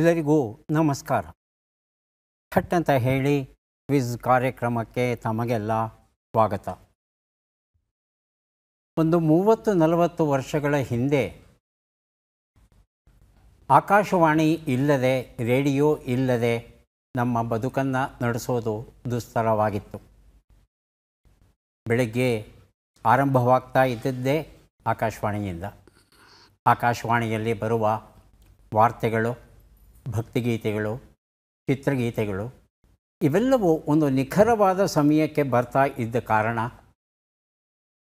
ಎಲ್ಲರಿಗೂ ನಮಸ್ಕಾರ ಥಟ್ ಅಂತ ಹೇಳಿ ಕ್ವಿಜ್ ಕಾರ್ಯಕ್ರಮಕ್ಕೆ ತಮಗೆಲ್ಲ ಸ್ವಾಗತ ಒಂದು ಮೂವತ್ತು ನಲವತ್ತು ವರ್ಷಗಳ ಹಿಂದೆ ಆಕಾಶವಾಣಿ ಇಲ್ಲದೆ ರೇಡಿಯೋ ಇಲ್ಲದೆ ನಮ್ಮ ಬದುಕನ್ನು ನಡೆಸೋದು ದುಸ್ತರವಾಗಿತ್ತು ಬೆಳಗ್ಗೆ ಆರಂಭವಾಗ್ತಾ ಇದ್ದದ್ದೇ ಆಕಾಶವಾಣಿಯಿಂದ ಆಕಾಶವಾಣಿಯಲ್ಲಿ ಬರುವ ವಾರ್ತೆಗಳು ಭಕ್ತಿಗೀತೆಗಳು ಚಿತ್ರಗೀತೆಗಳು ಇವೆಲ್ಲವೂ ಒಂದು ನಿಖರವಾದ ಸಮಯಕ್ಕೆ ಬರ್ತಾ ಇದ್ದ ಕಾರಣ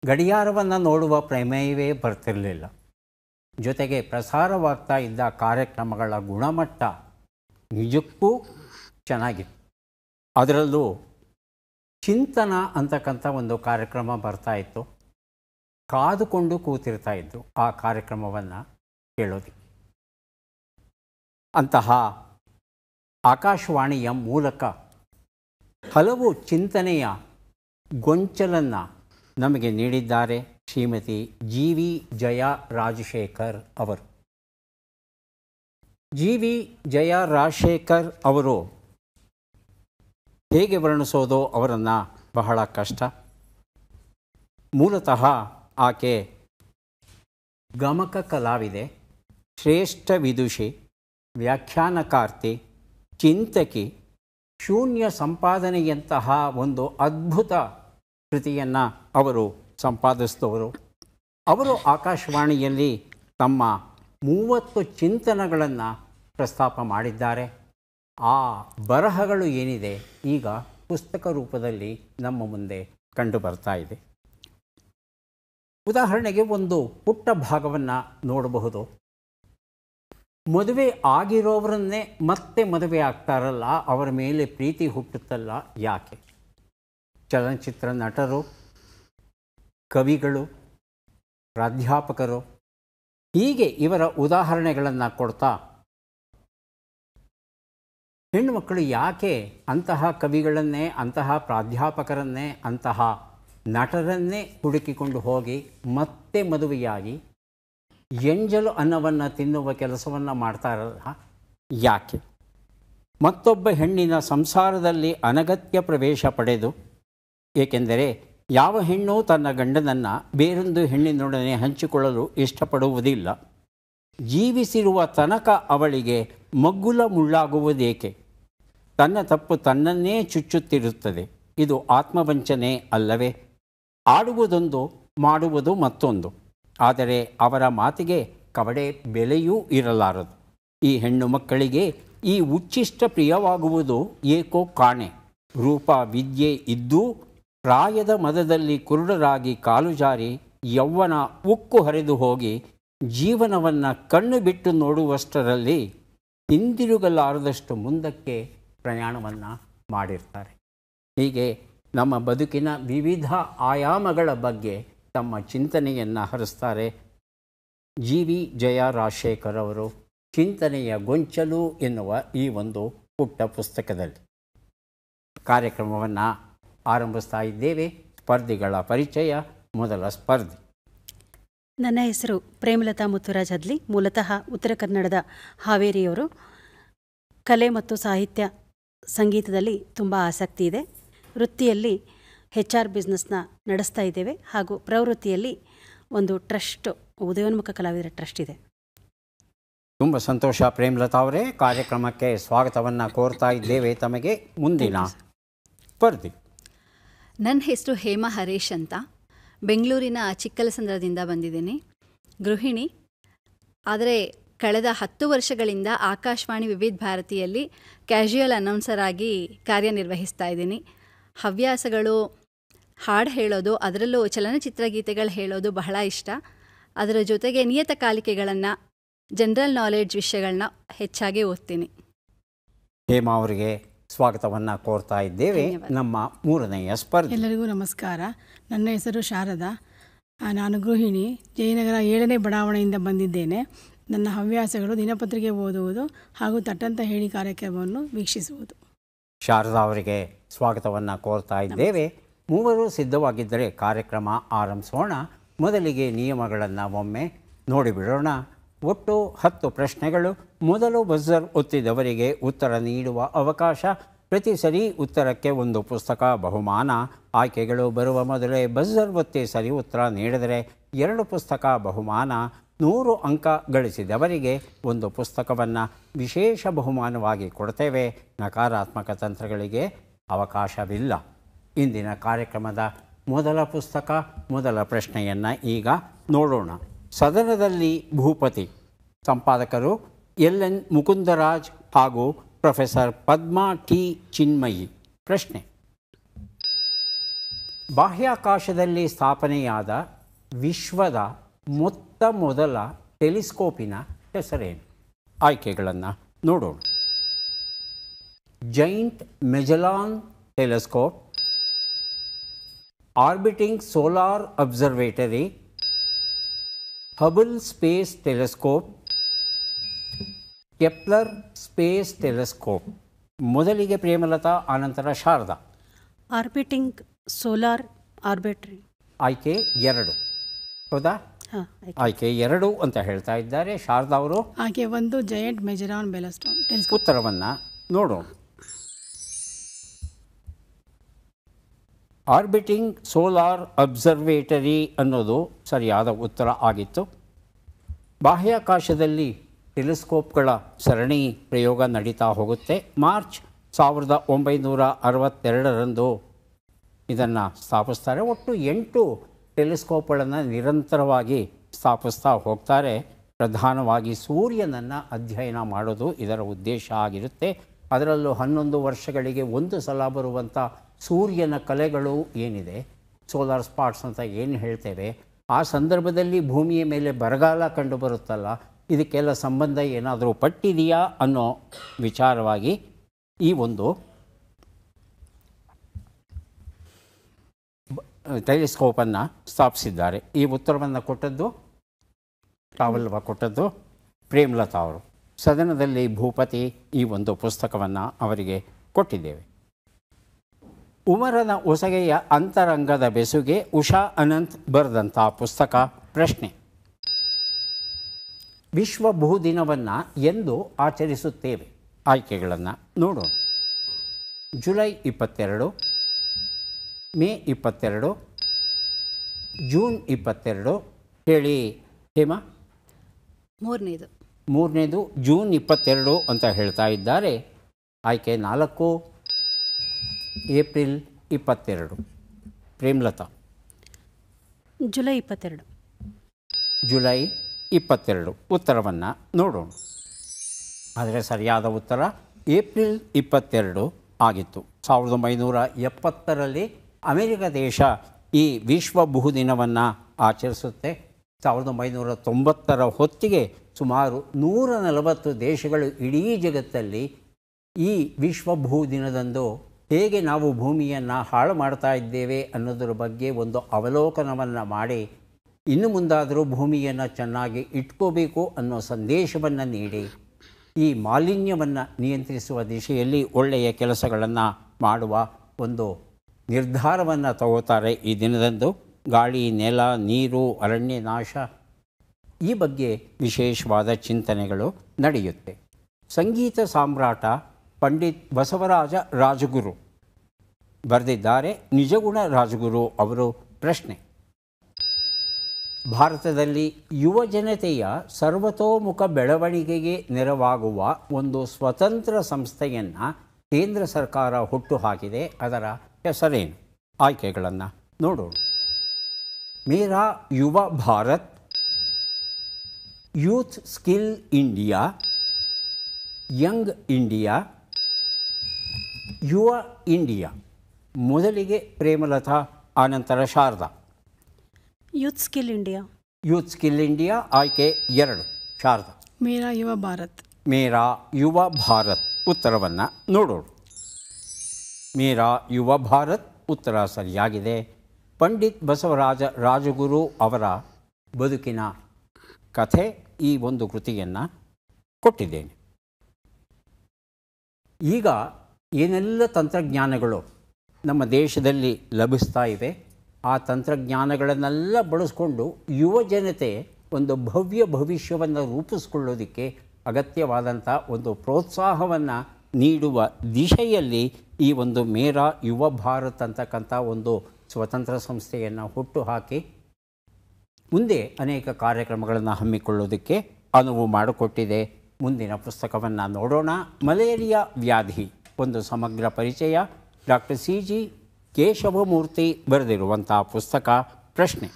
ಗಡಿಯಾರವನ್ನು ನೋಡುವ ಪ್ರಮೇಯವೇ ಬರ್ತಿರಲಿಲ್ಲ ಜೊತೆಗೆ ಪ್ರಸಾರವಾಗ್ತಾ ಇದ್ದ ಕಾರ್ಯಕ್ರಮಗಳ ಗುಣಮಟ್ಟ ನಿಜಕ್ಕೂ ಚೆನ್ನಾಗಿತ್ತು ಅದರಲ್ಲೂ ಚಿಂತನ ಅಂತಕ್ಕಂಥ ಒಂದು ಕಾರ್ಯಕ್ರಮ ಬರ್ತಾ ಇತ್ತು ಕಾದುಕೊಂಡು ಕೂತಿರ್ತಾ ಆ ಕಾರ್ಯಕ್ರಮವನ್ನು ಕೇಳೋದಕ್ಕೆ ಅಂತಹ ಆಕಾಶವಾಣಿಯ ಮೂಲಕ ಹಲವು ಚಿಂತನೆಯ ಗೊಂಚಲನ್ನು ನಮಗೆ ನೀಡಿದ್ದಾರೆ ಶ್ರೀಮತಿ ಜಿ ವಿ ಜಯ ರಾಜಶೇಖರ್ ಅವರು ಜಿ ವಿ ಜಯ ರಾಜಶೇಖರ್ ಅವರು ಹೇಗೆ ವರ್ಣಿಸೋದೋ ಅವರನ್ನು ಬಹಳ ಕಷ್ಟ ಮೂಲತಃ ಆಕೆ ಗಮಕ ಕಲಾವಿದೆ ಶ್ರೇಷ್ಠ ವಿದುಷಿ ವ್ಯಾಖ್ಯಾನಕಾರ್ತಿ ಚಿಂತಕಿ ಶೂನ್ಯ ಸಂಪಾದನೆಯಂತಹ ಒಂದು ಅದ್ಭುತ ಕೃತಿಯನ್ನು ಅವರು ಸಂಪಾದಿಸಿದವರು ಅವರು ಆಕಾಶವಾಣಿಯಲ್ಲಿ ತಮ್ಮ ಮೂವತ್ತು ಚಿಂತನಗಳನ್ನು ಪ್ರಸ್ತಾಪ ಮಾಡಿದ್ದಾರೆ ಆ ಬರಹಗಳು ಏನಿದೆ ಈಗ ಪುಸ್ತಕ ರೂಪದಲ್ಲಿ ನಮ್ಮ ಮುಂದೆ ಕಂಡು ಬರ್ತಾ ಇದೆ ಉದಾಹರಣೆಗೆ ಒಂದು ಪುಟ್ಟ ಭಾಗವನ್ನು ನೋಡಬಹುದು ಮದುವೆ ಆಗಿರೋವರನ್ನೇ ಮತ್ತೆ ಮದುವೆ ಆಗ್ತಾರಲ್ಲ ಅವರ ಮೇಲೆ ಪ್ರೀತಿ ಹುಟ್ಟುತ್ತಲ್ಲ ಯಾಕೆ ಚಲನಚಿತ್ರ ನಟರು ಕವಿಗಳು ಪ್ರಾಧ್ಯಾಪಕರು ಹೀಗೆ ಇವರ ಉದಾಹರಣೆಗಳನ್ನು ಕೊಡ್ತಾ ಹೆಣ್ಣು ಮಕ್ಕಳು ಯಾಕೆ ಅಂತಹ ಕವಿಗಳನ್ನೇ ಅಂತಹ ಪ್ರಾಧ್ಯಾಪಕರನ್ನೇ ಅಂತಹ ನಟರನ್ನೇ ಹುಡುಕಿಕೊಂಡು ಹೋಗಿ ಮತ್ತೆ ಮದುವೆಯಾಗಿ ಎಂಜಲು ಅನ್ನವನ್ನು ತಿನ್ನುವ ಕೆಲಸವನ್ನು ಮಾಡ್ತಾರಲ್ಲ ಯಾಕೆ ಮತ್ತೊಬ್ಬ ಹೆಣ್ಣಿನ ಸಂಸಾರದಲ್ಲಿ ಅನಗತ್ಯ ಪ್ರವೇಶ ಪಡೆದು ಏಕೆಂದರೆ ಯಾವ ಹೆಣ್ಣು ತನ್ನ ಗಂಡನನ್ನು ಬೇರೊಂದು ಹೆಣ್ಣಿನೊಡನೆ ಹಂಚಿಕೊಳ್ಳಲು ಇಷ್ಟಪಡುವುದಿಲ್ಲ ಜೀವಿಸಿರುವ ತನಕ ಅವಳಿಗೆ ಮಗ್ಗುಲ ಮುಳ್ಳಾಗುವುದೇಕೆ ತನ್ನ ತಪ್ಪು ತನ್ನನ್ನೇ ಚುಚ್ಚುತ್ತಿರುತ್ತದೆ ಇದು ಆತ್ಮವಂಚನೆ ಅಲ್ಲವೇ ಆಡುವುದೊಂದು ಮಾಡುವುದು ಮತ್ತೊಂದು ಆದರೆ ಅವರ ಮಾತಿಗೆ ಕವಡೆ ಬೆಲೆಯೂ ಇರಲಾರದು ಈ ಹೆಣ್ಣು ಮಕ್ಕಳಿಗೆ ಈ ಉಚ್ಚಿಷ್ಟ ಪ್ರಿಯವಾಗುವುದು ಏಕೋ ಕಾಣೆ ರೂಪ ವಿದ್ಯೆ ಇದ್ದು ಪ್ರಾಯದ ಮದದಲ್ಲಿ ಕುರುಡರಾಗಿ ಕಾಲು ಜಾರಿ ಯೌವನ ಉಕ್ಕು ಹರಿದು ಹೋಗಿ ಜೀವನವನ್ನು ಕಣ್ಣು ಬಿಟ್ಟು ನೋಡುವಷ್ಟರಲ್ಲಿ ಹಿಂದಿರುಗಲಾರದಷ್ಟು ಮುಂದಕ್ಕೆ ಪ್ರಯಾಣವನ್ನು ಮಾಡಿರ್ತಾರೆ ಹೀಗೆ ನಮ್ಮ ಬದುಕಿನ ವಿವಿಧ ಆಯಾಮಗಳ ಬಗ್ಗೆ ತಮ್ಮ ಚಿಂತನೆಯನ್ನು ಹರಿಸ್ತಾರೆ ಜಿ ವಿ ಜಯ ರಾಜಶೇಖರ್ ಅವರು ಚಿಂತನೆಯ ಗೊಂಚಲು ಎನ್ನುವ ಈ ಒಂದು ಪುಟ್ಟ ಪುಸ್ತಕದಲ್ಲಿ ಕಾರ್ಯಕ್ರಮವನ್ನು ಆರಂಭಿಸ್ತಾ ಇದ್ದೇವೆ ಸ್ಪರ್ಧಿಗಳ ಪರಿಚಯ ಮೊದಲ ಸ್ಪರ್ಧಿ ನನ್ನ ಹೆಸರು ಪ್ರೇಮಲತಾ ಮುತ್ತುರಾಜ್ ಅದ್ಲಿ ಮೂಲತಃ ಉತ್ತರ ಕನ್ನಡದ ಹಾವೇರಿಯವರು ಕಲೆ ಮತ್ತು ಸಾಹಿತ್ಯ ಸಂಗೀತದಲ್ಲಿ ತುಂಬ ಆಸಕ್ತಿ ಇದೆ ವೃತ್ತಿಯಲ್ಲಿ ಹೆಚ್ ಆರ್ ಬಿಸ್ನೆಸ್ನ ನಡೆಸ್ತಾ ಇದ್ದೇವೆ ಹಾಗೂ ಪ್ರವೃತ್ತಿಯಲ್ಲಿ ಒಂದು ಟ್ರಸ್ಟ್ ಉದಯೋನ್ಮುಖ ಕಲಾವಿದರ ಟ್ರಸ್ಟ್ ಇದೆ ತುಂಬ ಸಂತೋಷ ಪ್ರೇಮ್ಲತಾ ಅವರೇ ಕಾರ್ಯಕ್ರಮಕ್ಕೆ ಸ್ವಾಗತವನ್ನು ಕೋರ್ತಾ ಇದ್ದೇವೆ ತಮಗೆ ಮುಂದಿನ ಸ್ಪರ್ಧಿ ನನ್ನ ಹೆಸರು ಹೇಮಾ ಹರೀಶ್ ಅಂತ ಬೆಂಗಳೂರಿನ ಚಿಕ್ಕಲಸಂದ್ರದಿಂದ ಬಂದಿದ್ದೀನಿ ಗೃಹಿಣಿ ಆದರೆ ಕಳೆದ ಹತ್ತು ವರ್ಷಗಳಿಂದ ಆಕಾಶವಾಣಿ ವಿವಿಧ ಭಾರತಿಯಲ್ಲಿ ಕ್ಯಾಶುಯಲ್ ಅನೌನ್ಸರ್ ಆಗಿ ಕಾರ್ಯನಿರ್ವಹಿಸ್ತಾ ಇದ್ದೀನಿ ಹವ್ಯಾಸಗಳು ಹಾಡು ಹೇಳೋದು ಅದರಲ್ಲೂ ಚಲನಚಿತ್ರ ಗೀತೆಗಳು ಹೇಳೋದು ಬಹಳ ಇಷ್ಟ ಅದರ ಜೊತೆಗೆ ನಿಯತಕಾಲಿಕೆಗಳನ್ನು ಜನರಲ್ ನಾಲೆಡ್ಜ್ ವಿಷಯಗಳನ್ನ ಹೆಚ್ಚಾಗಿ ಓದ್ತೀನಿ ಹೇಮಾ ಅವರಿಗೆ ಸ್ವಾಗತವನ್ನು ಕೋರ್ತಾ ಇದ್ದೇವೆ ನಮ್ಮ ಮೂರನೆಯ ಸ್ಪರ್ಧೆ ಎಲ್ಲರಿಗೂ ನಮಸ್ಕಾರ ನನ್ನ ಹೆಸರು ಶಾರದಾ ನಾನು ಗೃಹಿಣಿ ಜಯನಗರ ಏಳನೇ ಬಡಾವಣೆಯಿಂದ ಬಂದಿದ್ದೇನೆ ನನ್ನ ಹವ್ಯಾಸಗಳು ದಿನಪತ್ರಿಕೆ ಓದುವುದು ಹಾಗೂ ತಟ್ಟಂತ ಹೇಳಿ ಕಾರ್ಯಕ್ರಮವನ್ನು ವೀಕ್ಷಿಸುವುದು ಶಾರದಾ ಅವರಿಗೆ ಸ್ವಾಗತವನ್ನು ಕೋರ್ತಾ ಇದ್ದೇವೆ ಮೂವರು ಸಿದ್ಧವಾಗಿದ್ದರೆ ಕಾರ್ಯಕ್ರಮ ಆರಂಭಿಸೋಣ ಮೊದಲಿಗೆ ನಿಯಮಗಳನ್ನು ಒಮ್ಮೆ ನೋಡಿಬಿಡೋಣ ಒಟ್ಟು ಹತ್ತು ಪ್ರಶ್ನೆಗಳು ಮೊದಲು ಬಜರ್ ಒತ್ತಿದವರಿಗೆ ಉತ್ತರ ನೀಡುವ ಅವಕಾಶ ಪ್ರತಿ ಸರಿ ಉತ್ತರಕ್ಕೆ ಒಂದು ಪುಸ್ತಕ ಬಹುಮಾನ ಆಯ್ಕೆಗಳು ಬರುವ ಮೊದಲೇ ಬಜರ್ ಒತ್ತಿ ಸರಿ ಉತ್ತರ ನೀಡಿದರೆ ಎರಡು ಪುಸ್ತಕ ಬಹುಮಾನ ನೂರು ಅಂಕ ಗಳಿಸಿದವರಿಗೆ ಒಂದು ಪುಸ್ತಕವನ್ನು ವಿಶೇಷ ಬಹುಮಾನವಾಗಿ ಕೊಡ್ತೇವೆ ನಕಾರಾತ್ಮಕ ತಂತ್ರಗಳಿಗೆ ಅವಕಾಶವಿಲ್ಲ ಇಂದಿನ ಕಾರ್ಯಕ್ರಮದ ಮೊದಲ ಪುಸ್ತಕ ಮೊದಲ ಪ್ರಶ್ನೆಯನ್ನು ಈಗ ನೋಡೋಣ ಸದನದಲ್ಲಿ ಭೂಪತಿ ಸಂಪಾದಕರು ಎಲ್ ಎನ್ ಮುಕುಂದರಾಜ್ ಹಾಗೂ ಪ್ರೊಫೆಸರ್ ಪದ್ಮಾ ಟಿ ಚಿನ್ಮಯಿ ಪ್ರಶ್ನೆ ಬಾಹ್ಯಾಕಾಶದಲ್ಲಿ ಸ್ಥಾಪನೆಯಾದ ವಿಶ್ವದ ಮೊತ್ತ ಮೊದಲ ಟೆಲಿಸ್ಕೋಪಿನ ಹೆಸರೇನು ಆಯ್ಕೆಗಳನ್ನು ನೋಡೋಣ giant Magellan telescope orbiting solar observatory Hubble space telescope Kepler space telescope ಮೊದಲಿಗೆ ಪ್ರೇಮಲತಾ ಆನಂತರ ಶಾರದಾ ಆರ್ಬಿಟಿಂಗ್ ಸೋಲಾರ್ ಆರ್ಬಿಟ್ರಿ ಆಯ್ಕೆ ಎರಡು ಹೌದಾ ಆಯ್ಕೆ ಎರಡು ಅಂತ ಹೇಳ್ತಾ ಇದ್ದಾರೆ ಶಾರದಾ ಅವರು ಹಾಗೆ ಒಂದು ಜಯಂಟ್ ಮೆಜರಾನ್ ಬೆಲಸ್ಟೋನ್ ಉತ್ತರವನ್ನು ನೋಡೋಣ ಆರ್ಬಿಟಿಂಗ್ ಸೋಲಾರ್ ಅಬ್ಸರ್ವೇಟರಿ ಅನ್ನೋದು ಸರಿಯಾದ ಉತ್ತರ ಆಗಿತ್ತು ಬಾಹ್ಯಾಕಾಶದಲ್ಲಿ ಟೆಲಿಸ್ಕೋಪ್ಗಳ ಸರಣಿ ಪ್ರಯೋಗ ನಡೀತಾ ಹೋಗುತ್ತೆ ಮಾರ್ಚ್ ಸಾವಿರದ ಒಂಬೈನೂರ ಅರವತ್ತೆರಡರಂದು ಇದನ್ನು ಸ್ಥಾಪಿಸ್ತಾರೆ ಒಟ್ಟು ಎಂಟು ಟೆಲಿಸ್ಕೋಪ್ಗಳನ್ನು ನಿರಂತರವಾಗಿ ಸ್ಥಾಪಿಸ್ತಾ ಹೋಗ್ತಾರೆ ಪ್ರಧಾನವಾಗಿ ಸೂರ್ಯನನ್ನು ಅಧ್ಯಯನ ಮಾಡೋದು ಇದರ ಉದ್ದೇಶ ಆಗಿರುತ್ತೆ ಅದರಲ್ಲೂ ಹನ್ನೊಂದು ವರ್ಷಗಳಿಗೆ ಒಂದು ಸಲ ಬರುವಂಥ ಸೂರ್ಯನ ಕಲೆಗಳು ಏನಿದೆ ಸೋಲಾರ್ ಸ್ಪಾಟ್ಸ್ ಅಂತ ಏನು ಹೇಳ್ತೇವೆ ಆ ಸಂದರ್ಭದಲ್ಲಿ ಭೂಮಿಯ ಮೇಲೆ ಬರಗಾಲ ಕಂಡುಬರುತ್ತಲ್ಲ ಇದಕ್ಕೆಲ್ಲ ಸಂಬಂಧ ಏನಾದರೂ ಪಟ್ಟಿದೆಯಾ ಅನ್ನೋ ವಿಚಾರವಾಗಿ ಈ ಒಂದು ಟೆಲಿಸ್ಕೋಪನ್ನು ಸ್ಥಾಪಿಸಿದ್ದಾರೆ ಈ ಉತ್ತರವನ್ನು ಕೊಟ್ಟದ್ದು ರಾವಲ್ವ ಕೊಟ್ಟದ್ದು ಪ್ರೇಮ್ಲತಾ ಅವರು ಸದನದಲ್ಲಿ ಭೂಪತಿ ಈ ಒಂದು ಪುಸ್ತಕವನ್ನು ಅವರಿಗೆ ಕೊಟ್ಟಿದ್ದೇವೆ ಉಮರನ ಒಸಗೆಯ ಅಂತರಂಗದ ಬೆಸುಗೆ ಉಷಾ ಅನಂತ್ ಬರೆದಂಥ ಪುಸ್ತಕ ಪ್ರಶ್ನೆ ವಿಶ್ವ ಬಹುದಿನವನ್ನು ಎಂದು ಆಚರಿಸುತ್ತೇವೆ ಆಯ್ಕೆಗಳನ್ನು ನೋಡೋಣ ಜುಲೈ ಇಪ್ಪತ್ತೆರಡು ಮೇ ಇಪ್ಪತ್ತೆರಡು ಜೂನ್ ಇಪ್ಪತ್ತೆರಡು ಹೇಳಿ ಹೇಮ ಮೂರನೇದು ಮೂರನೇದು ಜೂನ್ ಇಪ್ಪತ್ತೆರಡು ಅಂತ ಹೇಳ್ತಾ ಇದ್ದಾರೆ ಆಯ್ಕೆ ನಾಲ್ಕು ಏಪ್ರಿಲ್ ಇಪ್ಪತ್ತೆರಡು ಪ್ರೇಮ್ಲತಾ ಜುಲೈ ಇಪ್ಪತ್ತೆರಡು ಜುಲೈ ಇಪ್ಪತ್ತೆರಡು ಉತ್ತರವನ್ನು ನೋಡೋಣ ಆದರೆ ಸರಿಯಾದ ಉತ್ತರ ಏಪ್ರಿಲ್ ಇಪ್ಪತ್ತೆರಡು ಆಗಿತ್ತು ಸಾವಿರದ ಒಂಬೈನೂರ ಎಪ್ಪತ್ತರಲ್ಲಿ ಅಮೆರಿಕ ದೇಶ ಈ ವಿಶ್ವ ಬಹುದಿನವನ್ನು ಆಚರಿಸುತ್ತೆ ಸಾವಿರದ ಒಂಬೈನೂರ ತೊಂಬತ್ತರ ಹೊತ್ತಿಗೆ ಸುಮಾರು ನೂರ ನಲವತ್ತು ದೇಶಗಳು ಇಡೀ ಜಗತ್ತಲ್ಲಿ ಈ ವಿಶ್ವ ಭೂ ದಿನದಂದು ಹೇಗೆ ನಾವು ಭೂಮಿಯನ್ನು ಹಾಳು ಮಾಡ್ತಾ ಇದ್ದೇವೆ ಅನ್ನೋದರ ಬಗ್ಗೆ ಒಂದು ಅವಲೋಕನವನ್ನು ಮಾಡಿ ಇನ್ನು ಮುಂದಾದರೂ ಭೂಮಿಯನ್ನು ಚೆನ್ನಾಗಿ ಇಟ್ಕೋಬೇಕು ಅನ್ನೋ ಸಂದೇಶವನ್ನು ನೀಡಿ ಈ ಮಾಲಿನ್ಯವನ್ನು ನಿಯಂತ್ರಿಸುವ ದಿಶೆಯಲ್ಲಿ ಒಳ್ಳೆಯ ಕೆಲಸಗಳನ್ನು ಮಾಡುವ ಒಂದು ನಿರ್ಧಾರವನ್ನು ತಗೋತಾರೆ ಈ ದಿನದಂದು ಗಾಳಿ ನೆಲ ನೀರು ಅರಣ್ಯ ನಾಶ ಈ ಬಗ್ಗೆ ವಿಶೇಷವಾದ ಚಿಂತನೆಗಳು ನಡೆಯುತ್ತೆ ಸಂಗೀತ ಸಾಮ್ರಾಟ ಪಂಡಿತ್ ಬಸವರಾಜ ರಾಜಗುರು ಬರೆದಿದ್ದಾರೆ ನಿಜಗುಣ ರಾಜಗುರು ಅವರು ಪ್ರಶ್ನೆ ಭಾರತದಲ್ಲಿ ಯುವ ಜನತೆಯ ಸರ್ವತೋಮುಖ ಬೆಳವಣಿಗೆಗೆ ನೆರವಾಗುವ ಒಂದು ಸ್ವತಂತ್ರ ಸಂಸ್ಥೆಯನ್ನು ಕೇಂದ್ರ ಸರ್ಕಾರ ಹುಟ್ಟು ಹಾಕಿದೆ ಅದರ ಹೆಸರೇನು ಆಯ್ಕೆಗಳನ್ನು ನೋಡೋಣ Mera Yuva Bharat youth skill India young India Yuva India ಮೊದಲಿಗೆ ಪ್ರೇಮಲತಾ ಆನಂತರ Sharada youth skill India youth skill India ಆಯ್ಕೆ ಎರಡು ಶಾರದಾ ಮೇರಾ ಯುವ ಭಾರತ್ ಮೇರಾ ಯುವ ಭಾರತ್ ಉತ್ತರವನ್ನು ನೋಡೋಣ ಮೇರಾ ಯುವ ಭಾರತ್ ಉತ್ತರ ಸರಿಯಾಗಿದೆ ಪಂಡಿತ್ ಬಸವರಾಜ ರಾಜಗುರು ಅವರ ಬದುಕಿನ ಕಥೆ ಈ ಒಂದು ಕೃತಿಯನ್ನು ಕೊಟ್ಟಿದ್ದೇನೆ ಈಗ ಏನೆಲ್ಲ ತಂತ್ರಜ್ಞಾನಗಳು ನಮ್ಮ ದೇಶದಲ್ಲಿ ಲಭಿಸ್ತಾ ಇವೆ ಆ ತಂತ್ರಜ್ಞಾನಗಳನ್ನೆಲ್ಲ ಬಳಸ್ಕೊಂಡು ಯುವ ಜನತೆ ಒಂದು ಭವ್ಯ ಭವಿಷ್ಯವನ್ನು ರೂಪಿಸ್ಕೊಳ್ಳೋದಕ್ಕೆ ಅಗತ್ಯವಾದಂಥ ಒಂದು ಪ್ರೋತ್ಸಾಹವನ್ನು ನೀಡುವ ದಿಶೆಯಲ್ಲಿ ಈ ಒಂದು ಮೇರಾ ಯುವ ಭಾರತ್ ಅಂತಕ್ಕಂಥ ಒಂದು ಸ್ವತಂತ್ರ ಸಂಸ್ಥೆಯನ್ನು ಹುಟ್ಟು ಹಾಕಿ ಮುಂದೆ ಅನೇಕ ಕಾರ್ಯಕ್ರಮಗಳನ್ನು ಹಮ್ಮಿಕೊಳ್ಳೋದಕ್ಕೆ ಅನುವು ಮಾಡಿಕೊಟ್ಟಿದೆ ಮುಂದಿನ ಪುಸ್ತಕವನ್ನು ನೋಡೋಣ ಮಲೇರಿಯಾ ವ್ಯಾಧಿ ಒಂದು ಸಮಗ್ರ ಪರಿಚಯ ಡಾಕ್ಟರ್ ಸಿ ಜಿ ಕೇಶವಮೂರ್ತಿ ಬರೆದಿರುವಂತಹ ಪುಸ್ತಕ ಪ್ರಶ್ನೆ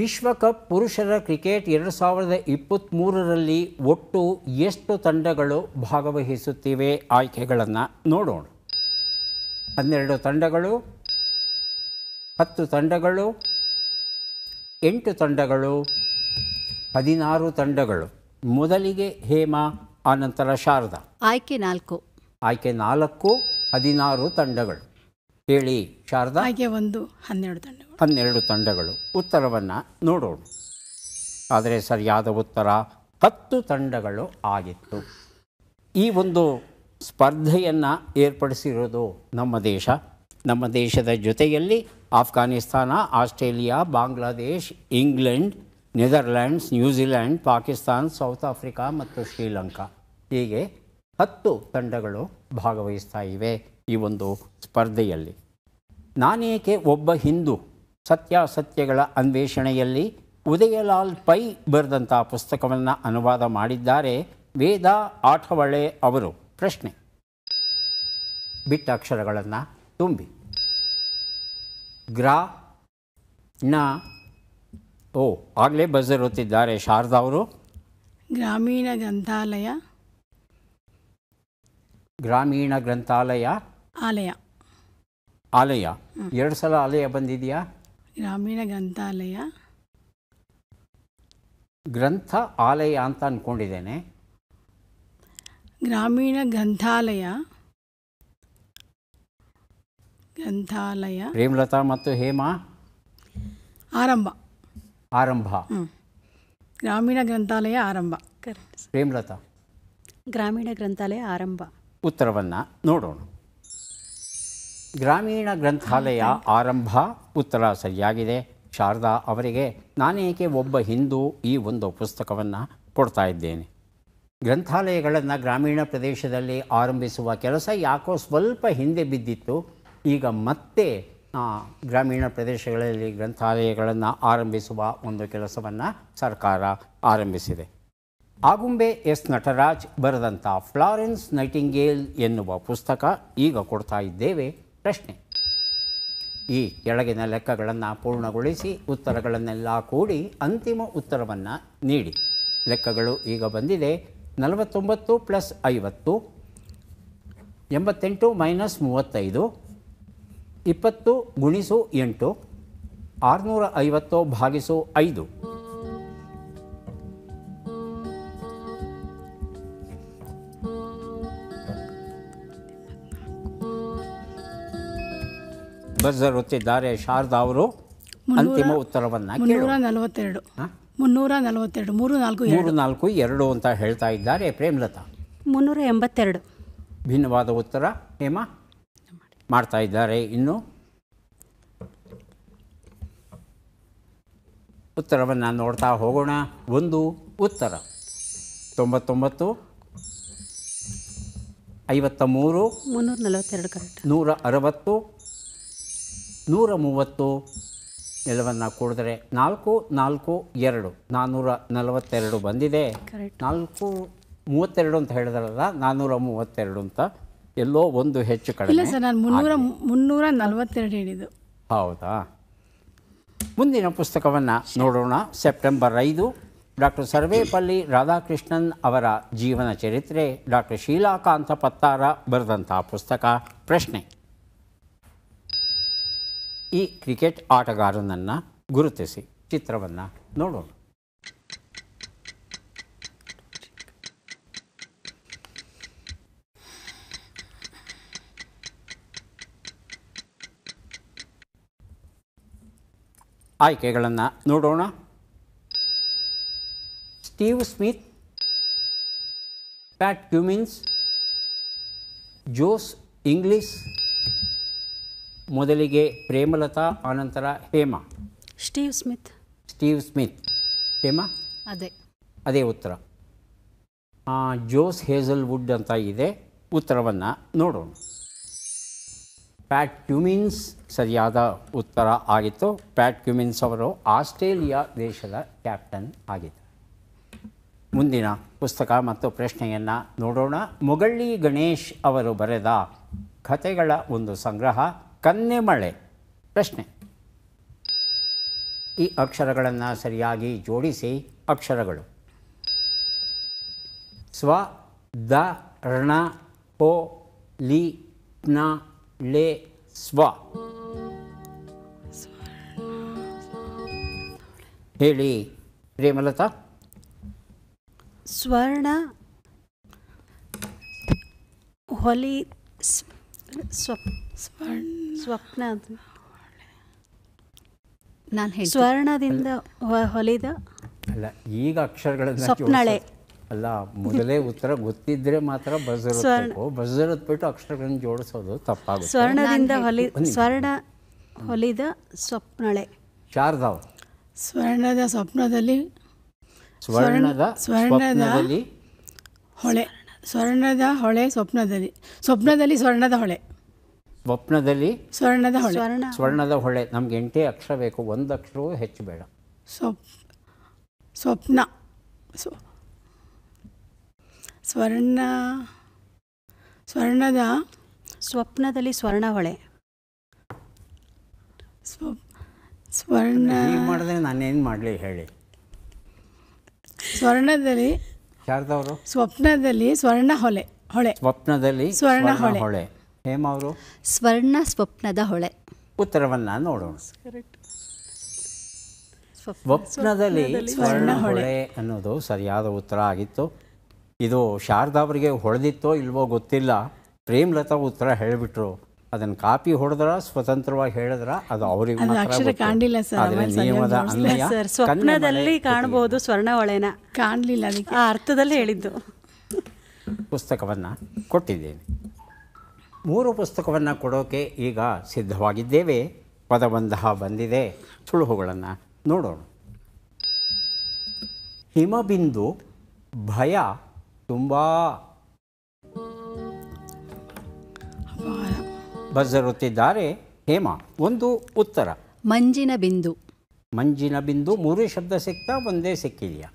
ವಿಶ್ವಕಪ್ ಪುರುಷರ ಕ್ರಿಕೆಟ್ ಎರಡು ಸಾವಿರದ ಇಪ್ಪತ್ತ್ಮೂರರಲ್ಲಿ ಒಟ್ಟು ಎಷ್ಟು ತಂಡಗಳು ಭಾಗವಹಿಸುತ್ತಿವೆ ಆಯ್ಕೆಗಳನ್ನು ನೋಡೋಣ ಹನ್ನೆರಡು ತಂಡಗಳು ಹತ್ತು ತಂಡಗಳು ಎಂಟು ತಂಡಗಳು ಹದಿನಾರು ತಂಡಗಳು ಮೊದಲಿಗೆ ಹೇಮಾ ಆನಂತರ ಶಾರದಾ ಆಯ್ಕೆ ನಾಲ್ಕು ಆಯ್ಕೆ ನಾಲ್ಕು ಹದಿನಾರು ತಂಡಗಳು ಹೇಳಿ ಶಾರದಾ ಆಯ್ಕೆ ಒಂದು ಹನ್ನೆರಡು ತಂಡ ಹನ್ನೆರಡು ತಂಡಗಳು ಉತ್ತರವನ್ನು ನೋಡೋಣ ಆದರೆ ಸರಿಯಾದ ಉತ್ತರ ಹತ್ತು ತಂಡಗಳು ಆಗಿತ್ತು ಈ ಒಂದು ಸ್ಪರ್ಧೆಯನ್ನು ಏರ್ಪಡಿಸಿರೋದು ನಮ್ಮ ದೇಶ ನಮ್ಮ ದೇಶದ ಜೊತೆಯಲ್ಲಿ Afghanistan Australia Bangladesh England Netherlands New Zealand Pakistan South Africa ಮತ್ತು ಶ್ರೀಲಂಕಾ ಹೀಗೆ ಹತ್ತು ತಂಡಗಳು ಭಾಗವಹಿಸ್ತಾ ಇವೆ ಈ ಒಂದು ಸ್ಪರ್ಧೆಯಲ್ಲಿ ನಾನೇಕೆ ಒಬ್ಬ ಹಿಂದೂ ಸತ್ಯಾಸತ್ಯಗಳ ಅನ್ವೇಷಣೆಯಲ್ಲಿ ಉದಯಲಾಲ್ ಪೈ ಬರೆದಂತಹ ಪುಸ್ತಕವನ್ನು ಅನುವಾದ ಮಾಡಿದ್ದಾರೆ ವೇದ ಆಠವಳೆ ಅವರು ಪ್ರಶ್ನೆ ಬಿಟ್ಟ ಅಕ್ಷರಗಳನ್ನು ತುಂಬಿ ಗ್ರಾ ನ ಓ ಆಗಲೇ ಬಜರ್ ಹೊತ್ತಿದ್ದಾರೆ ಶಾರದಾ ಅವರು ಗ್ರಾಮೀಣ ಗ್ರಂಥಾಲಯ ಗ್ರಾಮೀಣ ಗ್ರಂಥಾಲಯ ಆಲಯ ಆಲಯ ಎರಡು ಸಲ ಆಲಯ ಬಂದಿದೆಯಾ ಗ್ರಾಮೀಣ ಗ್ರಂಥಾಲಯ ಗ್ರಂಥ ಆಲಯ ಅಂತ ಅಂದ್ಕೊಂಡಿದ್ದೇನೆ ಗ್ರಾಮೀಣ ಗ್ರಂಥಾಲಯ ಗ್ರಂಥಾಲಯ ಪ್ರೇಮಲತಾ ಮತ್ತು ಹೇಮಾ ಆರಂಭ ಆರಂಭ ಗ್ರಾಮೀಣ ಗ್ರಂಥಾಲಯ ಆರಂಭ ಪ್ರೇಮಲತಾ ಗ್ರಾಮೀಣ ಗ್ರಂಥಾಲಯ ಆರಂಭ ಉತ್ತರವನ್ನು ನೋಡೋಣ ಗ್ರಾಮೀಣ ಗ್ರಂಥಾಲಯ ಆರಂಭ ಉತ್ತರ ಸರಿಯಾಗಿದೆ ಶಾರದಾ ಅವರಿಗೆ ನಾನೇಕೆ ಒಬ್ಬ ಹಿಂದೂ ಈ ಒಂದು ಪುಸ್ತಕವನ್ನು ಕೊಡ್ತಾ ಇದ್ದೇನೆ ಗ್ರಂಥಾಲಯಗಳನ್ನು ಗ್ರಾಮೀಣ ಪ್ರದೇಶದಲ್ಲಿ ಆರಂಭಿಸುವ ಕೆಲಸ ಯಾಕೋ ಸ್ವಲ್ಪ ಹಿಂದೆ ಬಿದ್ದಿತ್ತು ಈಗ ಮತ್ತೆ ಗ್ರಾಮೀಣ ಪ್ರದೇಶಗಳಲ್ಲಿ ಗ್ರಂಥಾಲಯಗಳನ್ನು ಆರಂಭಿಸುವ ಒಂದು ಕೆಲಸವನ್ನು ಸರ್ಕಾರ ಆರಂಭಿಸಿದೆ ಆಗುಂಬೆ ಎಸ್ ನಟರಾಜ್ ಬರೆದಂಥ ಫ್ಲಾರೆನ್ಸ್ ನೈಟಿಂಗೇಲ್ ಎನ್ನುವ ಪುಸ್ತಕ ಈಗ ಕೊಡ್ತಾ ಇದ್ದೇವೆ ಪ್ರಶ್ನೆ ಈ ಕೆಳಗಿನ ಲೆಕ್ಕಗಳನ್ನು ಪೂರ್ಣಗೊಳಿಸಿ ಉತ್ತರಗಳನ್ನೆಲ್ಲ ಕೂಡಿ ಅಂತಿಮ ಉತ್ತರವನ್ನು ನೀಡಿ ಲೆಕ್ಕಗಳು ಈಗ ಬಂದಿದೆ ನಲವತ್ತೊಂಬತ್ತು ಪ್ಲಸ್ ಐವತ್ತು ಎಂಬತ್ತೆಂಟು ಮೈನಸ್ ಮೂವತ್ತೈದು ಇಪ್ಪತ್ತು ಗುಣಿಸು ಎಂಟು ಆರುನೂರ ಐವತ್ತು ಭಾಗಿಸು ಐದು ಬಜರ್ ಹೊತ್ತಿದ್ದಾರೆ ಶಾರದಾ ಅವರು ಅಂತಿಮ ಉತ್ತರವನ್ನು ಮುನ್ನೂರ ನಲವತ್ತೆರಡು ಮುನ್ನೂರ ನಲವತ್ತೆರಡು ಮೂರು ನಾಲ್ಕು ಮೂರು ನಾಲ್ಕು ಎರಡು ಅಂತ ಹೇಳ್ತಾ ಇದ್ದಾರೆ ಪ್ರೇಮ್ಲತಾ ಮುನ್ನೂರ ಎಂಬತ್ತೆರಡು ಭಿನ್ನವಾದ ಉತ್ತರ ಹೇಮ ಮಾಡ್ತಾ ಇದ್ದಾರೆ ಇನ್ನು ಉತ್ತರವನ್ನು ನೋಡ್ತಾ ಹೋಗೋಣ ಒಂದು ಉತ್ತರ ತೊಂಬತ್ತೊಂಬತ್ತು ಐವತ್ತ ಮೂರು ಮುನ್ನೂರ ನಲವತ್ತೆರಡು ಕರೆಕ್ಟ್ ನೂರ ಅರವತ್ತು ನೂರ ಮೂವತ್ತು ನೆಲವನ್ನು ಕೂಡಿದ್ರೆ ನಾಲ್ಕು ನಾಲ್ಕು ಎರಡು ನಾನ್ನೂರ ನಲವತ್ತೆರಡು ಬಂದಿದೆ ನಾಲ್ಕು ಮೂವತ್ತೆರಡು ಅಂತ ಹೇಳಿದ್ರಲ್ಲ ನಾನ್ನೂರ ಮೂವತ್ತೆರಡು ಅಂತ ಎಲ್ಲೋ ಒಂದು ಹೆಚ್ಚು ಕಡಿಮೆ ಮುನ್ನೂರ ನಲವತ್ತೆರಡು ಹೇಳಿದ್ದು ಹೌದಾ ಮುಂದಿನ ಪುಸ್ತಕವನ್ನು ನೋಡೋಣ ಸೆಪ್ಟೆಂಬರ್ ಐದು ಡಾಕ್ಟರ್ ಸರ್ವೇಪಲ್ಲಿ ರಾಧಾಕೃಷ್ಣನ್ ಅವರ ಜೀವನ ಚರಿತ್ರೆ ಡಾಕ್ಟರ್ ಶೀಲಾಕಾಂತ ಪತ್ತಾರ ಬರೆದಂಥ ಪುಸ್ತಕ ಪ್ರಶ್ನೆ ಈ ಕ್ರಿಕೆಟ್ ಆಟಗಾರನನ್ನು ಗುರುತಿಸಿ ಚಿತ್ರವನ್ನು ನೋಡೋಣ ಆಯ್ಕೆಗಳನ್ನು ನೋಡೋಣ Steve Smith Pat Cummins Josh Inglis ಮೊದಲಿಗೆ ಪ್ರೇಮಲತಾ ಆನಂತರ Hema Steve Smith Steve Smith Hema ಅದೇ ಅದೇ ಉತ್ತರ ಜೋಸ್ ಹೇಸಲ್ವುಡ್ ಅಂತ ಇದೆ ಉತ್ತರವನ್ನು ನೋಡೋಣ ಪ್ಯಾಟ್ ಕ್ಯುಮಿನ್ಸ್ ಸರಿಯಾದ ಉತ್ತರ ಆಗಿತ್ತು ಪ್ಯಾಟ್ ಕ್ಯುಮಿನ್ಸ್ ಅವರು ಆಸ್ಟ್ರೇಲಿಯಾ ದೇಶದ ಕ್ಯಾಪ್ಟನ್ ಆಗಿದ್ದರು ಮುಂದಿನ ಪುಸ್ತಕ ಮತ್ತು ಪ್ರಶ್ನೆಯನ್ನು ನೋಡೋಣ ಮೊಗಳ್ಳಿ ಗಣೇಶ್ ಅವರು ಬರೆದ ಕಥೆಗಳ ಒಂದು ಸಂಗ್ರಹ ಕನ್ನೆ ಮಳೆ ಪ್ರಶ್ನೆ ಈ ಅಕ್ಷರಗಳನ್ನು ಸರಿಯಾಗಿ ಜೋಡಿಸಿ ಅಕ್ಷರಗಳು ಸ್ವ ದ ರಣ ಪೊ ಲಿ ನ ಲೆ ಸ್ವ ಹೇಳಿ ಪ್ರೇಮಲತಾ ಸ್ವರ್ಣ ಹೊಲಿ ಸ್ವರ್ಣ ಸ್ವಪ್ನ ಅದು ನಾನು ಸ್ವರ್ಣದಿಂದ ಹೊಲಿದ ಅಲ್ಲ ಈಗ ಅಕ್ಷರಗಳನ್ನು ಸ್ವಪ್ನಳೆ ಅಲ್ಲ ಮೊದಲೇ ಉತ್ತರ ಗೊತ್ತಿದ್ರೆ ಮಾತ್ರ ಬಜರತ್ ಬಜರದ್ ಬಿಟ್ಟು ಅಕ್ಷರಗಳನ್ನು ಜೋಡಿಸೋದು ತಪ್ಪಾಗುತ್ತೆ ಸ್ವರ್ಣದಿಂದ ಹೊಲಿ ಸ್ವರ್ಣ ಹೊಲಿದ ಸ್ವಪ್ನಳೆ ಶಾರದಾವ್ ಸ್ವರ್ಣದ ಸ್ವಪ್ನದಲ್ಲಿ ಸ್ವರ್ಣದ ಸ್ವರ್ಣದ ಹೊಳೆ ಸ್ವರ್ಣದ ಹೊಳೆ ಸ್ವಪ್ನದಲ್ಲಿ ಸ್ವಪ್ನದಲ್ಲಿ ಸ್ವರ್ಣದ ಹೊಳೆ ಸ್ವಪ್ನದಲ್ಲಿ ಸ್ವರ್ಣದ ಹೊಳೆ ಸ್ವರ್ಣದ ಹೊಳೆ ನಮ್ಗೆ ಎಂಟೇ ಅಕ್ಷರ ಬೇಕು ಒಂದು ಅಕ್ಷರವೂ ಹೆಚ್ಚು ಬೇಡ ಸ್ವಪ್ ಸ್ವಪ್ನ ಸ್ವರ್ಣ ಸ್ವರ್ಣದ ಸ್ವಪ್ನದಲ್ಲಿ ಸ್ವರ್ಣ ಹೊಳೆ ಸ್ವರ್ಣ ಮಾಡಿದ್ರೆ ನಾನೇನು ಮಾಡಲಿ ಹೇಳಿ ಸ್ವರ್ಣದಲ್ಲಿ ಸ್ವಪ್ನದಲ್ಲಿ ಸ್ವರ್ಣ ಹೊಳೆ ಹೊಳೆ ಸ್ವಪ್ನದಲ್ಲಿ ಸ್ವರ್ಣ ಹೊಳೆ ಹೇಮ ಅವರು ಸ್ವರ್ಣ ಸ್ವಪ್ನದ ಹೊಳೆ ಉತ್ತರವನ್ನ ನೋಡೋಣ ಸ್ವಪ್ನದಲ್ಲಿ ಸ್ವರ್ಣ ಹೊಳೆ ಅನ್ನೋದು ಸರಿಯಾದ ಉತ್ತರ ಆಗಿತ್ತು ಇದು ಶಾರದಾ ಅವರಿಗೆ ಹೊಳೆದಿತ್ತೋ ಇಲ್ವೋ ಗೊತ್ತಿಲ್ಲ ಪ್ರೇಮ್ಲತಾ ಉತ್ತರ ಹೇಳಿಬಿಟ್ರು ಅದನ್ನ ಕಾಪಿ ಹೊಡೆದ್ರ ಸ್ವತಂತ್ರವಾಗಿ ಹೇಳಿದ್ರ ಅದು ಅವರಿಗೆ ಕಾಣಲಿಲ್ಲ ಸ್ವಪ್ನದಲ್ಲಿ ಕಾಣಬಹುದು ಸ್ವರ್ಣ ಹೊಳೆನ ಕಾಣಲಿಲ್ಲ ಆ ಅರ್ಥದಲ್ಲಿ ಹೇಳಿದ್ದು ಪುಸ್ತಕವನ್ನ ಕೊಟ್ಟಿದ್ದೇನೆ ಮೂರು ಪುಸ್ತಕವನ್ನು ಕೊಡೋಕೆ ಈಗ ಸಿದ್ಧವಾಗಿದ್ದೇವೆ ಪದಬಂಧ ಬಂದಿದೆ ಸುಳುಹುಗಳನ್ನು ನೋಡೋಣ ಹಿಮಬಿಂದು ಭಯ ತುಂಬ ಬಜರುತ್ತಿದ್ದಾರೆ ಹೇಮ ಒಂದು ಉತ್ತರ ಮಂಜಿನ ಬಿಂದು ಮಂಜಿನ ಬಿಂದು ಮೂರು ಶಬ್ದ ಸಿಕ್ತಾ ಒಂದೇ ಸಿಕ್ಕಿದೆಯಾ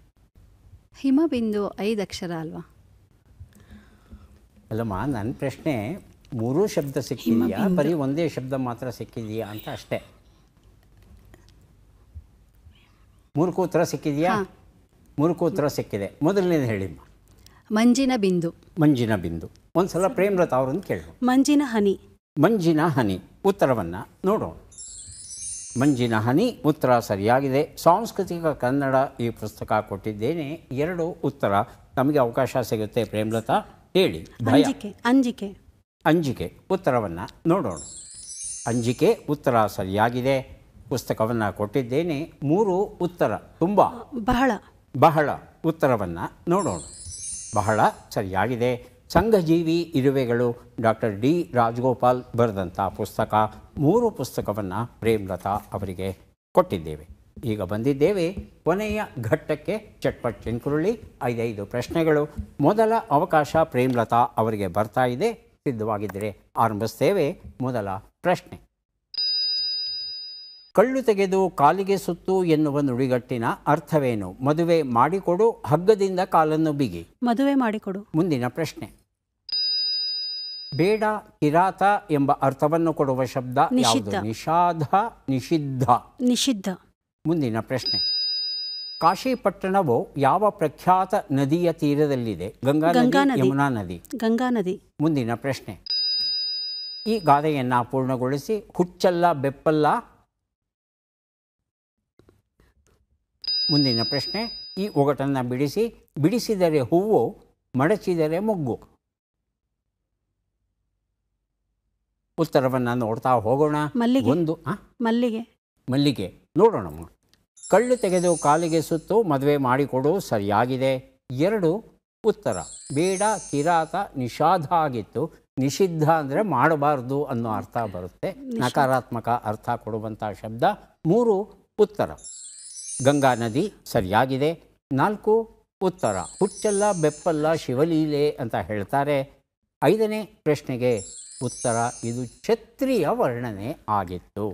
ಹಿಮ ಬಿಂದು ಐದು ಅಕ್ಷರ ಅಲ್ವಾ ಅಲ್ಲಮ್ಮ ನನ್ನ ಪ್ರಶ್ನೆ ಮೂರೂ ಶಬ್ದ ಸಿಕ್ಕಿದೆಯಾ ಬರೀ ಒಂದೇ ಶಬ್ದ ಮಾತ್ರ ಸಿಕ್ಕಿದೆಯಾ ಅಂತ ಅಷ್ಟೇ ಕೂತ್ರ ಸಿಕ್ಕಿದೆಯಾ ಕೂತ್ರ ಸಿಕ್ಕಿದೆ ಮೊದಲನೇದು ಹೇಳಿಮ್ಮ ಮಂಜಿನ ಬಿಂದು ಮಂಜಿನ ಬಿಂದು ಒಂದ್ಸಲ ಪ್ರೇಮ್ರತ ಅವರನ್ನು ಕೇಳು ಮಂಜಿನ ಹನಿ ಮಂಜಿನ ಹನಿ ಉತ್ತರವನ್ನು ನೋಡೋಣ ಮಂಜಿನ ಹನಿ ಉತ್ತರ ಸರಿಯಾಗಿದೆ ಸಾಂಸ್ಕೃತಿಕ ಕನ್ನಡ ಈ ಪುಸ್ತಕ ಕೊಟ್ಟಿದ್ದೇನೆ ಎರಡು ಉತ್ತರ ನಮಗೆ ಅವಕಾಶ ಸಿಗುತ್ತೆ ಪ್ರೇಮ್ಲತಾ ಹೇಳಿ ಅಂಜಿಕೆ ಅಂಜಿಕೆ ಅಂಜಿಕೆ ಉತ್ತರವನ್ನು ನೋಡೋಣ ಅಂಜಿಕೆ ಉತ್ತರ ಸರಿಯಾಗಿದೆ ಪುಸ್ತಕವನ್ನು ಕೊಟ್ಟಿದ್ದೇನೆ ಮೂರು ಉತ್ತರ ತುಂಬ ಬಹಳ ಬಹಳ ಉತ್ತರವನ್ನು ನೋಡೋಣ ಬಹಳ ಸರಿಯಾಗಿದೆ ಸಂಘಜೀವಿ ಇರುವೆಗಳು ಡಾಕ್ಟರ್ ಡಿ ರಾಜಗೋಪಾಲ್ ಬರೆದಂಥ ಪುಸ್ತಕ ಮೂರು ಪುಸ್ತಕವನ್ನು ಪ್ರೇಮ್ಲತಾ ಅವರಿಗೆ ಕೊಟ್ಟಿದ್ದೇವೆ ಈಗ ಬಂದಿದ್ದೇವೆ ಕೊನೆಯ ಘಟ್ಟಕ್ಕೆ ಚಟ್ಪಟ್ ಚಿಂಕುರುಳಿ ಐದೈದು ಪ್ರಶ್ನೆಗಳು ಮೊದಲ ಅವಕಾಶ ಪ್ರೇಮ್ಲತಾ ಅವರಿಗೆ ಬರ್ತಾ ಇದೆ ಸಿದ್ಧವಾಗಿದ್ದರೆ ಆರಂಭಿಸ್ತೇವೆ ಮೊದಲ ಪ್ರಶ್ನೆ ಕಳ್ಳು ತೆಗೆದು ಕಾಲಿಗೆ ಸುತ್ತು ಎನ್ನುವ ನುಡಿಗಟ್ಟಿನ ಅರ್ಥವೇನು ಮದುವೆ ಮಾಡಿಕೊಡು ಹಗ್ಗದಿಂದ ಕಾಲನ್ನು ಬಿಗಿ ಮದುವೆ ಮಾಡಿಕೊಡು ಮುಂದಿನ ಪ್ರಶ್ನೆ ಬೇಡ ಕಿರಾತ ಎಂಬ ಅರ್ಥವನ್ನು ಕೊಡುವ ಶಬ್ದ ನಿಷಿದ್ಧ ನಿಷಾಧ ನಿಷಿದ್ಧ ನಿಷಿದ್ಧ ಮುಂದಿನ ಪ್ರಶ್ನೆ ಕಾಶಿ ಪಟ್ಟಣವು ಯಾವ ಪ್ರಖ್ಯಾತ ನದಿಯ ತೀರದಲ್ಲಿದೆ ಗಂಗಾ ನದಿ ಯಮುನಾ ನದಿ ಗಂಗಾ ನದಿ ಮುಂದಿನ ಪ್ರಶ್ನೆ ಈ ಗಾದೆಯನ್ನ ಪೂರ್ಣಗೊಳಿಸಿ ಹುಚ್ಚಲ್ಲ ಬೆಪ್ಪಲ್ಲ ಮುಂದಿನ ಪ್ರಶ್ನೆ ಈ ಒಗಟನ್ನ ಬಿಡಿಸಿ ಬಿಡಿಸಿದರೆ ಹೂವು ಮಡಚಿದರೆ ಮೊಗ್ಗು ಉತ್ತರವನ್ನು ನೋಡ್ತಾ ಹೋಗೋಣ ಒಂದು ಮಲ್ಲಿಗೆ ಮಲ್ಲಿಗೆ ನೋಡೋಣ ಕಳ್ಳು ತೆಗೆದು ಕಾಲಿಗೆ ಸುತ್ತು ಮದುವೆ ಮಾಡಿಕೊಡು ಸರಿಯಾಗಿದೆ ಎರಡು ಉತ್ತರ ಬೇಡ ಕಿರಾತ ನಿಷಾದ ಆಗಿತ್ತು ನಿಷಿದ್ಧ ಅಂದರೆ ಮಾಡಬಾರ್ದು ಅನ್ನೋ ಅರ್ಥ ಬರುತ್ತೆ ನಕಾರಾತ್ಮಕ ಅರ್ಥ ಕೊಡುವಂಥ ಶಬ್ದ ಮೂರು ಉತ್ತರ ಗಂಗಾ ನದಿ ಸರಿಯಾಗಿದೆ ನಾಲ್ಕು ಉತ್ತರ ಹುಚ್ಚಲ್ಲ ಬೆಪ್ಪಲ್ಲ ಶಿವಲೀಲೆ ಅಂತ ಹೇಳ್ತಾರೆ ಐದನೇ ಪ್ರಶ್ನೆಗೆ ಉತ್ತರ ಇದು ಛತ್ರಿಯ ವರ್ಣನೆ ಆಗಿತ್ತು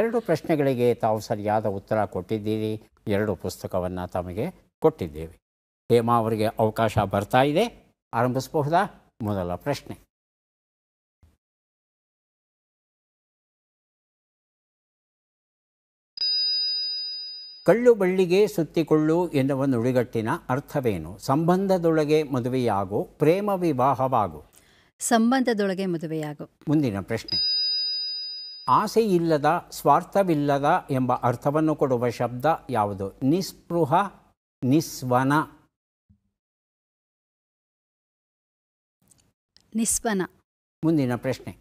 ಎರಡು ಪ್ರಶ್ನೆಗಳಿಗೆ ತಾವು ಸರಿಯಾದ ಉತ್ತರ ಕೊಟ್ಟಿದ್ದೀರಿ ಎರಡು ಪುಸ್ತಕವನ್ನು ತಮಗೆ ಕೊಟ್ಟಿದ್ದೇವೆ ಹೇಮಾ ಅವರಿಗೆ ಅವಕಾಶ ಬರ್ತಾ ಇದೆ ಆರಂಭಿಸಬಹುದಾ ಮೊದಲ ಪ್ರಶ್ನೆ ಕಳ್ಳು ಬಳ್ಳಿಗೆ ಸುತ್ತಿಕೊಳ್ಳು ಎನ್ನುವ ನುಡಿಗಟ್ಟಿನ ಅರ್ಥವೇನು ಸಂಬಂಧದೊಳಗೆ ಮದುವೆಯಾಗು ಪ್ರೇಮ ವಿವಾಹವಾಗು ಸಂಬಂಧದೊಳಗೆ ಮದುವೆಯಾಗು ಮುಂದಿನ ಪ್ರಶ್ನೆ ಆಸೆಯಿಲ್ಲದ ಸ್ವಾರ್ಥವಿಲ್ಲದ ಎಂಬ ಅರ್ಥವನ್ನು ಕೊಡುವ ಶಬ್ದ ಯಾವುದು ನಿಸ್ಪೃಹ ನಿಸ್ವನ ನಿಸ್ವನ ಮುಂದಿನ ಪ್ರಶ್ನೆ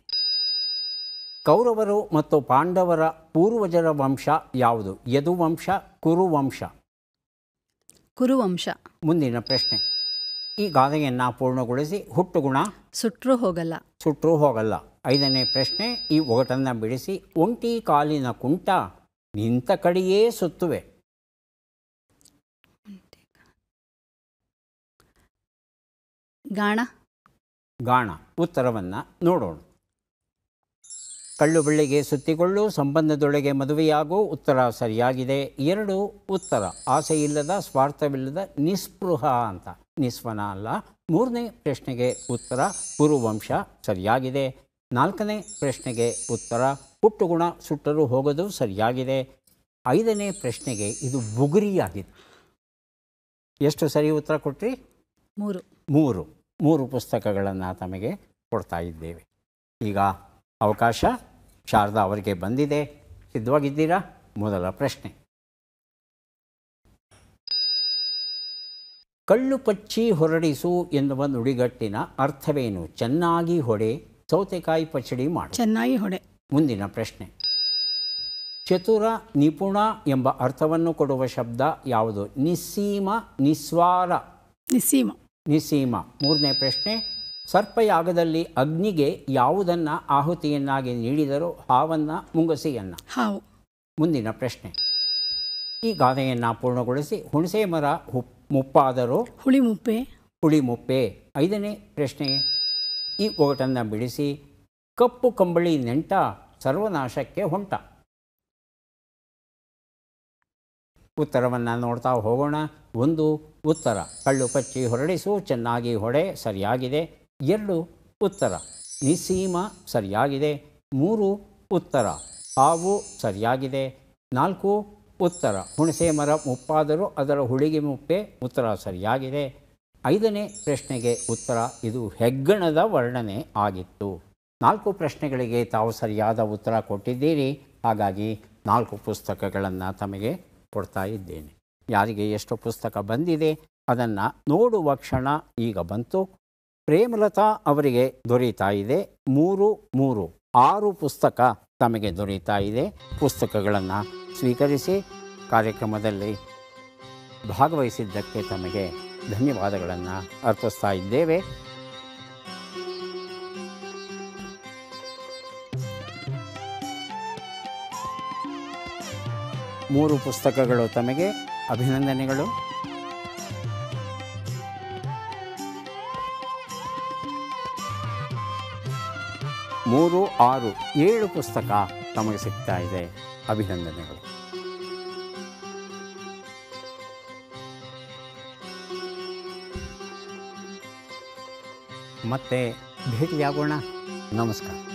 ಕೌರವರು ಮತ್ತು ಪಾಂಡವರ ಪೂರ್ವಜರ ವಂಶ ಯಾವುದು ಯದುವಂಶ ಕುರುವಂಶ ಕುರುವಂಶ ಮುಂದಿನ ಪ್ರಶ್ನೆ ಈ ಗಾದೆಯನ್ನು ಪೂರ್ಣಗೊಳಿಸಿ ಹುಟ್ಟುಗುಣ ಸುಟ್ಟರೂ ಹೋಗಲ್ಲ ಸುಟ್ಟರೂ ಹೋಗಲ್ಲ ಐದನೇ ಪ್ರಶ್ನೆ ಈ ಒಗಟನ್ನು ಬಿಡಿಸಿ ಒಂಟಿ ಕಾಲಿನ ಕುಂಟ ನಿಂತ ಕಡೆಯೇ ಸುತ್ತುವೆ ಗಾಣ ಗಾಣ ಉತ್ತರವನ್ನು ನೋಡೋಣ ಕಳ್ಳು ಬಳ್ಳಿಗೆ ಸುತ್ತಿಕೊಳ್ಳು ಸಂಬಂಧದೊಳಗೆ ಮದುವೆಯಾಗು ಉತ್ತರ ಸರಿಯಾಗಿದೆ ಎರಡು ಉತ್ತರ ಆಸೆ ಇಲ್ಲದ ಸ್ವಾರ್ಥವಿಲ್ಲದ ನಿಸ್ಪೃಹ ಅಂತ ನಿಸ್ವನ ಅಲ್ಲ ಮೂರನೇ ಪ್ರಶ್ನೆಗೆ ಉತ್ತರ ಪೂರ್ವಂಶ ಸರಿಯಾಗಿದೆ ನಾಲ್ಕನೇ ಪ್ರಶ್ನೆಗೆ ಉತ್ತರ ಗುಣ ಸುಟ್ಟರು ಹೋಗೋದು ಸರಿಯಾಗಿದೆ ಐದನೇ ಪ್ರಶ್ನೆಗೆ ಇದು ಬುಗುರಿಯಾಗಿದೆ ಎಷ್ಟು ಸರಿ ಉತ್ತರ ಕೊಟ್ರಿ ಮೂರು ಮೂರು ಮೂರು ಪುಸ್ತಕಗಳನ್ನು ತಮಗೆ ಕೊಡ್ತಾ ಇದ್ದೇವೆ ಈಗ ಅವಕಾಶ ಶಾರದಾ ಅವರಿಗೆ ಬಂದಿದೆ ಸಿದ್ಧವಾಗಿದ್ದೀರಾ ಮೊದಲ ಪ್ರಶ್ನೆ ಕಳ್ಳು ಪಚ್ಚಿ ಹೊರಡಿಸು ಎನ್ನುವ ನುಡಿಗಟ್ಟಿನ ಅರ್ಥವೇನು ಚೆನ್ನಾಗಿ ಹೊಡೆ ಸೌತೆಕಾಯಿ ಪಚಡಿ ಮಾಡಿ ಚೆನ್ನಾಗಿ ಹೊಡೆ ಮುಂದಿನ ಪ್ರಶ್ನೆ ಚತುರ ನಿಪುಣ ಎಂಬ ಅರ್ಥವನ್ನು ಕೊಡುವ ಶಬ್ದ ಯಾವುದು ನಿಸ್ಸೀಮ ನಿಸ್ವಾರ ನಿಸ್ಸೀಮ ನಿಸ್ಸೀಮ ಮೂರನೇ ಪ್ರಶ್ನೆ ಸರ್ಪಯಾಗದಲ್ಲಿ ಅಗ್ನಿಗೆ ಯಾವುದನ್ನು ಆಹುತಿಯನ್ನಾಗಿ ನೀಡಿದರು ಹಾವನ್ನ ಮುಂಗಸಿಯನ್ನ ಹಾವು ಮುಂದಿನ ಪ್ರಶ್ನೆ ಈ ಗಾದೆಯನ್ನು ಪೂರ್ಣಗೊಳಿಸಿ ಹುಣಸೆ ಮರ ಹುಪ್ ಮುಪ್ಪಾದರೂ ಹುಳಿಮುಪ್ಪೆ ಹುಳಿಮುಪ್ಪೆ ಐದನೇ ಪ್ರಶ್ನೆ ಈ ಒಗಟನ್ನು ಬಿಡಿಸಿ ಕಪ್ಪು ಕಂಬಳಿ ನೆಂಟ ಸರ್ವನಾಶಕ್ಕೆ ಹೊಂಟ ಉತ್ತರವನ್ನು ನೋಡ್ತಾ ಹೋಗೋಣ ಒಂದು ಉತ್ತರ ಕಳ್ಳು ಪಚ್ಚಿ ಹೊರಡಿಸು ಚೆನ್ನಾಗಿ ಹೊಡೆ ಸರಿಯಾಗಿದೆ ಎರಡು ಉತ್ತರ ನಿಸೀಮ ಸರಿಯಾಗಿದೆ ಮೂರು ಉತ್ತರ ಹಾವು ಸರಿಯಾಗಿದೆ ನಾಲ್ಕು ಉತ್ತರ ಹುಣಸೆ ಮರ ಮುಪ್ಪಾದರೂ ಅದರ ಹುಳಿಗೆ ಮುಪ್ಪೆ ಉತ್ತರ ಸರಿಯಾಗಿದೆ ಐದನೇ ಪ್ರಶ್ನೆಗೆ ಉತ್ತರ ಇದು ಹೆಗ್ಗಣದ ವರ್ಣನೆ ಆಗಿತ್ತು ನಾಲ್ಕು ಪ್ರಶ್ನೆಗಳಿಗೆ ತಾವು ಸರಿಯಾದ ಉತ್ತರ ಕೊಟ್ಟಿದ್ದೀರಿ ಹಾಗಾಗಿ ನಾಲ್ಕು ಪುಸ್ತಕಗಳನ್ನು ತಮಗೆ ಕೊಡ್ತಾ ಇದ್ದೇನೆ ಯಾರಿಗೆ ಎಷ್ಟು ಪುಸ್ತಕ ಬಂದಿದೆ ಅದನ್ನು ನೋಡುವ ಕ್ಷಣ ಈಗ ಬಂತು ಪ್ರೇಮಲತಾ ಅವರಿಗೆ ದೊರೀತಾ ಇದೆ ಮೂರು ಮೂರು ಆರು ಪುಸ್ತಕ ತಮಗೆ ದೊರೀತಾ ಇದೆ ಪುಸ್ತಕಗಳನ್ನು ಸ್ವೀಕರಿಸಿ ಕಾರ್ಯಕ್ರಮದಲ್ಲಿ ಭಾಗವಹಿಸಿದ್ದಕ್ಕೆ ತಮಗೆ ಧನ್ಯವಾದಗಳನ್ನು ಅರ್ಪಿಸ್ತಾ ಇದ್ದೇವೆ ಮೂರು ಪುಸ್ತಕಗಳು ತಮಗೆ ಅಭಿನಂದನೆಗಳು ಮೂರು ಆರು ಏಳು ಪುಸ್ತಕ ತಮಗೆ ಸಿಗ್ತಾ ಇದೆ ಅಭಿನಂದನೆಗಳು मत भेटी आगोण नमस्कार